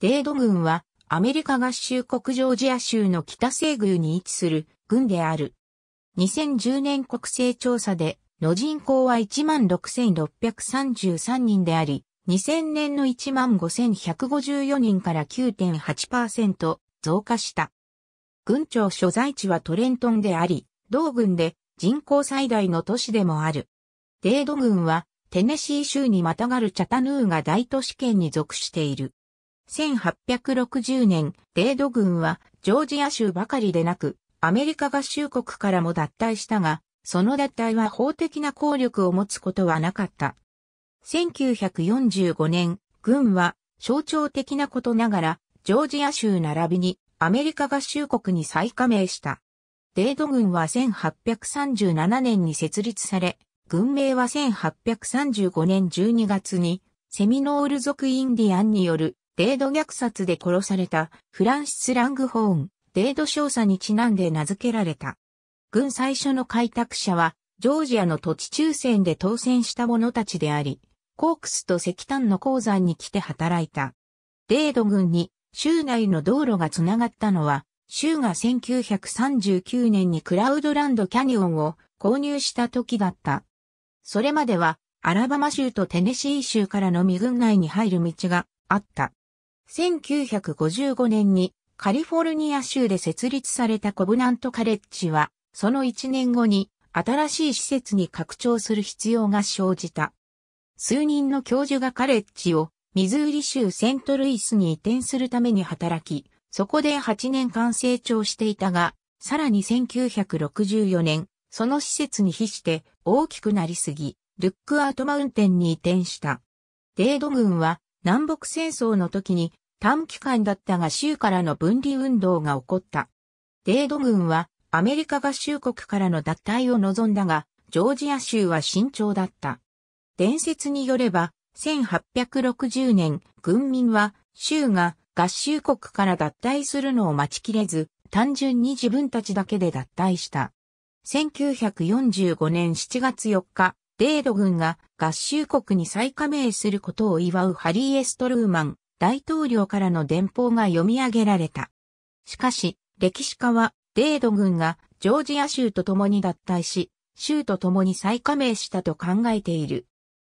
デード軍はアメリカ合衆国ジョージア州の北西宮に位置する軍である。2010年国勢調査での人口は16,633人であり、2000年の15,154人から9.8%増加した。軍庁所在地はトレントンであり、同軍で人口最大の都市でもある。デード軍はテネシー州にまたがるチャタヌーが大都市圏に属している。1860年、デード軍はジョージア州ばかりでなく、アメリカ合衆国からも脱退したが、その脱退は法的な効力を持つことはなかった。1945年、軍は象徴的なことながら、ジョージア州並びにアメリカ合衆国に再加盟した。デード軍は1837年に設立され、軍名は1835年12月にセミノール族インディアンによるデード虐殺で殺されたフランシス・ラングホーン、デード少佐にちなんで名付けられた。軍最初の開拓者は、ジョージアの土地抽選で当選した者たちであり、コークスと石炭の鉱山に来て働いた。デード軍に州内の道路がつながったのは、州が1939年にクラウドランドキャニオンを購入した時だった。それまでは、アラバマ州とテネシー州からのみ軍内に入る道があった。1955年にカリフォルニア州で設立されたコブナントカレッジは、その1年後に新しい施設に拡張する必要が生じた。数人の教授がカレッジをミズーリ州セントルイスに移転するために働き、そこで8年間成長していたが、さらに1964年、その施設に比して大きくなりすぎ、ルックアウトマウンテンに移転した。デード軍は南北戦争の時に短期間だったが州からの分離運動が起こった。デード軍はアメリカ合衆国からの脱退を望んだが、ジョージア州は慎重だった。伝説によれば、1860年、軍民は州が合衆国から脱退するのを待ちきれず、単純に自分たちだけで脱退した。1945年7月4日、デード軍が合衆国に再加盟することを祝うハリー・エストルーマン大統領からの電報が読み上げられた。しかし、歴史家は、デード軍がジョージア州と共に脱退し、州と共に再加盟したと考えている。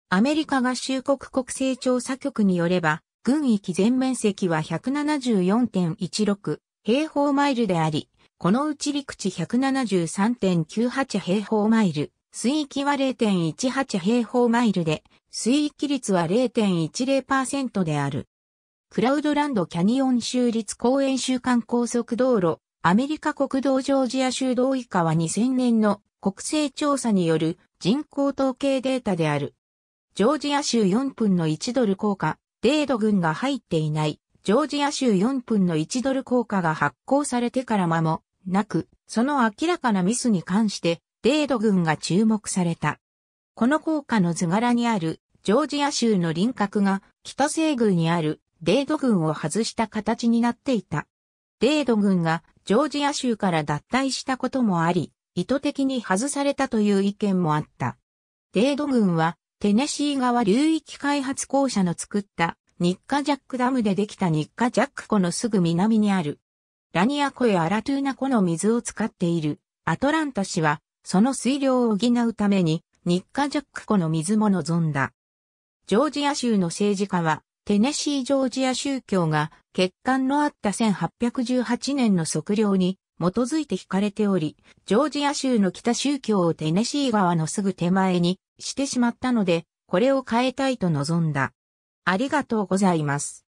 アメリカ合衆国国勢調査局によれば、軍域全面積は174.16平方マイルであり、このうち陸地173.98平方マイル、水域は0.18平方マイルで、水域率は0.10%である。クラウドランドキャニオン州立公園週間高速道路、アメリカ国道ジョージア州道以下は2000年の国勢調査による人口統計データである。ジョージア州4分の1ドル効果、デード群が入っていない、ジョージア州4分の1ドル効果が発行されてから間もなく、その明らかなミスに関してデード群が注目された。この効果の図柄にあるジョージア州の輪郭が北西軍にあるデード軍を外した形になっていた。デード軍がジョージア州から脱退したこともあり、意図的に外されたという意見もあった。デード軍はテネシー川流域開発公社の作った日課ジャックダムでできた日課ジャック湖のすぐ南にあるラニア湖やアラトゥーナ湖の水を使っているアトランタ市はその水量を補うために、日課ジャック湖の水も望んだ。ジョージア州の政治家は、テネシー・ジョージア宗教が欠陥のあった1818年の測量に基づいて惹かれており、ジョージア州の北宗教をテネシー川のすぐ手前にしてしまったので、これを変えたいと望んだ。ありがとうございます。